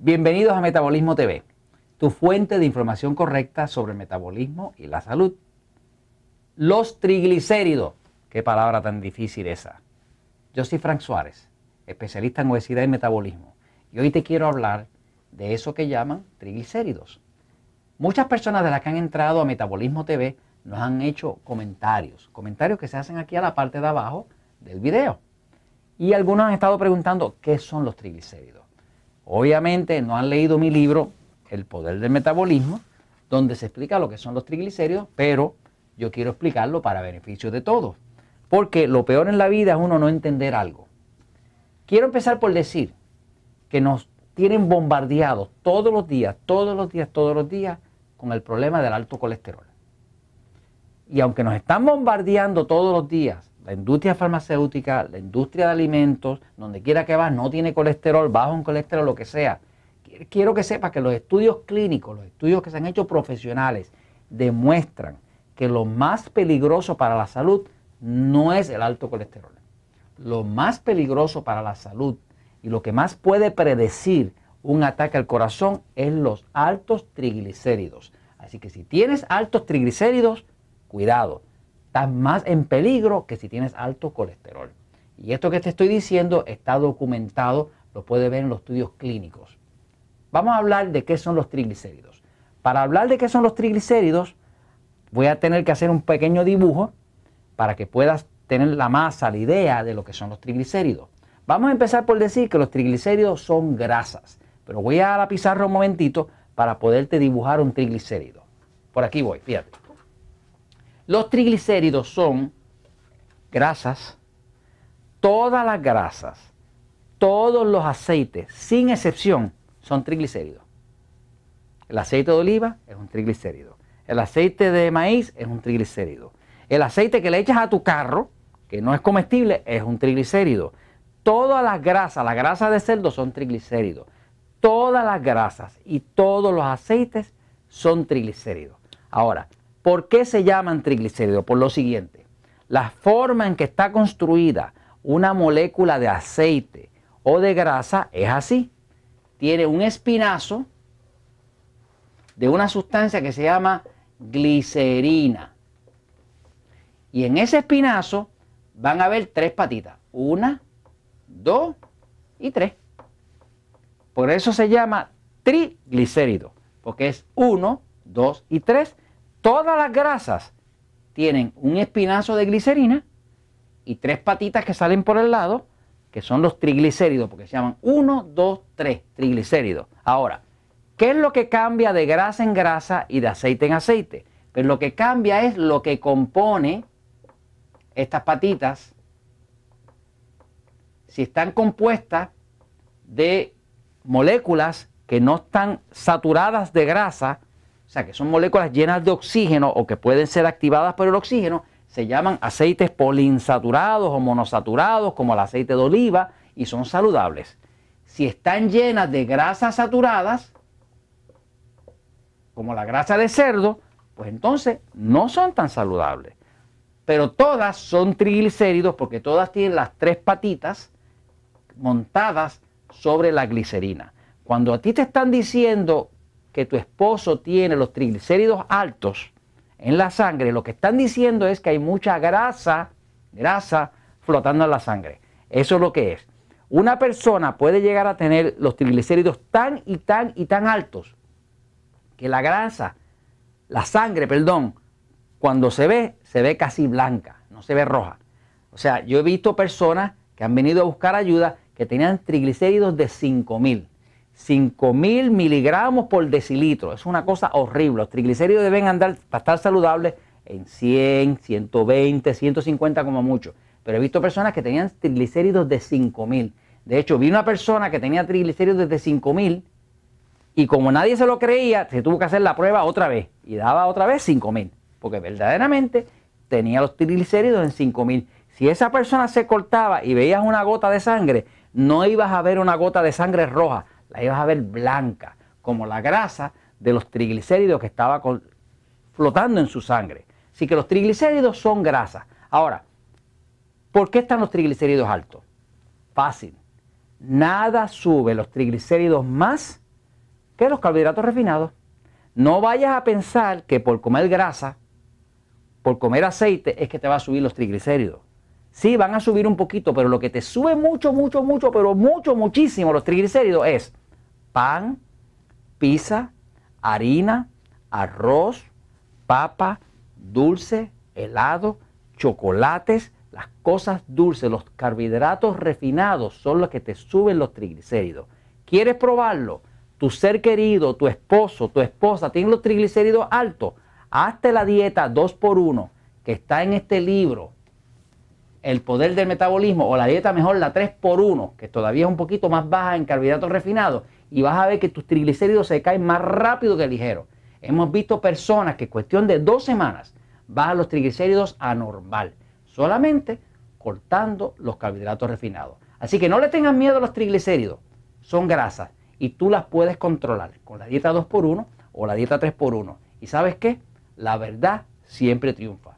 Bienvenidos a Metabolismo TV, tu fuente de información correcta sobre el metabolismo y la salud. Los triglicéridos, qué palabra tan difícil esa. Yo soy Frank Suárez, especialista en obesidad y metabolismo, y hoy te quiero hablar de eso que llaman triglicéridos. Muchas personas de las que han entrado a Metabolismo TV nos han hecho comentarios, comentarios que se hacen aquí a la parte de abajo del video. Y algunos han estado preguntando qué son los triglicéridos. Obviamente no han leído mi libro, El Poder del Metabolismo, donde se explica lo que son los triglicéridos, pero yo quiero explicarlo para beneficio de todos. Porque lo peor en la vida es uno no entender algo. Quiero empezar por decir que nos tienen bombardeados todos los días, todos los días, todos los días con el problema del alto colesterol. Y aunque nos están bombardeando todos los días la industria farmacéutica, la industria de alimentos, donde quiera que vas, no tiene colesterol, bajo en colesterol, lo que sea. Quiero que sepas que los estudios clínicos, los estudios que se han hecho profesionales, demuestran que lo más peligroso para la salud no es el alto colesterol. Lo más peligroso para la salud y lo que más puede predecir un ataque al corazón es los altos triglicéridos. Así que si tienes altos triglicéridos, cuidado más en peligro que si tienes alto colesterol. Y esto que te estoy diciendo está documentado, lo puedes ver en los estudios clínicos. Vamos a hablar de qué son los triglicéridos. Para hablar de qué son los triglicéridos, voy a tener que hacer un pequeño dibujo para que puedas tener la masa, la idea de lo que son los triglicéridos. Vamos a empezar por decir que los triglicéridos son grasas, pero voy a la pizarra un momentito para poderte dibujar un triglicérido. Por aquí voy, fíjate. Los triglicéridos son grasas, todas las grasas, todos los aceites, sin excepción, son triglicéridos. El aceite de oliva es un triglicérido. El aceite de maíz es un triglicérido. El aceite que le echas a tu carro, que no es comestible, es un triglicérido. Todas las grasas, las grasas de cerdo son triglicéridos. Todas las grasas y todos los aceites son triglicéridos. Ahora, ¿Por qué se llaman triglicéridos? Por lo siguiente, la forma en que está construida una molécula de aceite o de grasa es así. Tiene un espinazo de una sustancia que se llama glicerina. Y en ese espinazo van a haber tres patitas. Una, dos y tres. Por eso se llama triglicérido, porque es uno, dos y tres Todas las grasas tienen un espinazo de glicerina y tres patitas que salen por el lado, que son los triglicéridos, porque se llaman 1, 2, 3 triglicéridos. Ahora, ¿qué es lo que cambia de grasa en grasa y de aceite en aceite? Pues lo que cambia es lo que compone estas patitas, si están compuestas de moléculas que no están saturadas de grasa, o sea que son moléculas llenas de oxígeno o que pueden ser activadas por el oxígeno, se llaman aceites polinsaturados o monosaturados, como el aceite de oliva, y son saludables. Si están llenas de grasas saturadas, como la grasa de cerdo, pues entonces no son tan saludables. Pero todas son triglicéridos porque todas tienen las tres patitas montadas sobre la glicerina. Cuando a ti te están diciendo que tu esposo tiene los triglicéridos altos en la sangre, lo que están diciendo es que hay mucha grasa, grasa flotando en la sangre. Eso es lo que es. Una persona puede llegar a tener los triglicéridos tan y tan y tan altos que la grasa, la sangre, perdón, cuando se ve, se ve casi blanca, no se ve roja. O sea, yo he visto personas que han venido a buscar ayuda que tenían triglicéridos de 5000. 5.000 miligramos por decilitro. Es una cosa horrible. Los triglicéridos deben andar para estar saludables en 100, 120, 150 como mucho. Pero he visto personas que tenían triglicéridos de 5.000. De hecho, vi una persona que tenía triglicéridos de 5.000 y como nadie se lo creía, se tuvo que hacer la prueba otra vez y daba otra vez 5.000. Porque verdaderamente tenía los triglicéridos en 5.000. Si esa persona se cortaba y veías una gota de sangre, no ibas a ver una gota de sangre roja la ibas a ver blanca, como la grasa de los triglicéridos que estaba flotando en su sangre. Así que los triglicéridos son grasas. Ahora, ¿por qué están los triglicéridos altos? Fácil. Nada sube los triglicéridos más que los carbohidratos refinados. No vayas a pensar que por comer grasa, por comer aceite, es que te va a subir los triglicéridos. Sí, van a subir un poquito, pero lo que te sube mucho, mucho, mucho, pero mucho, muchísimo los triglicéridos es pan, pizza, harina, arroz, papa, dulce, helado, chocolates, las cosas dulces, los carbohidratos refinados son los que te suben los triglicéridos. ¿Quieres probarlo? Tu ser querido, tu esposo, tu esposa tiene los triglicéridos altos. Hazte la dieta 2x1 que está en este libro el poder del metabolismo o la dieta mejor, la 3x1, que todavía es un poquito más baja en carbohidratos refinados, y vas a ver que tus triglicéridos se caen más rápido que ligero. Hemos visto personas que en cuestión de dos semanas bajan los triglicéridos a normal, solamente cortando los carbohidratos refinados. Así que no le tengan miedo a los triglicéridos, son grasas y tú las puedes controlar con la dieta 2x1 o la dieta 3x1. ¿Y sabes qué? La verdad siempre triunfa.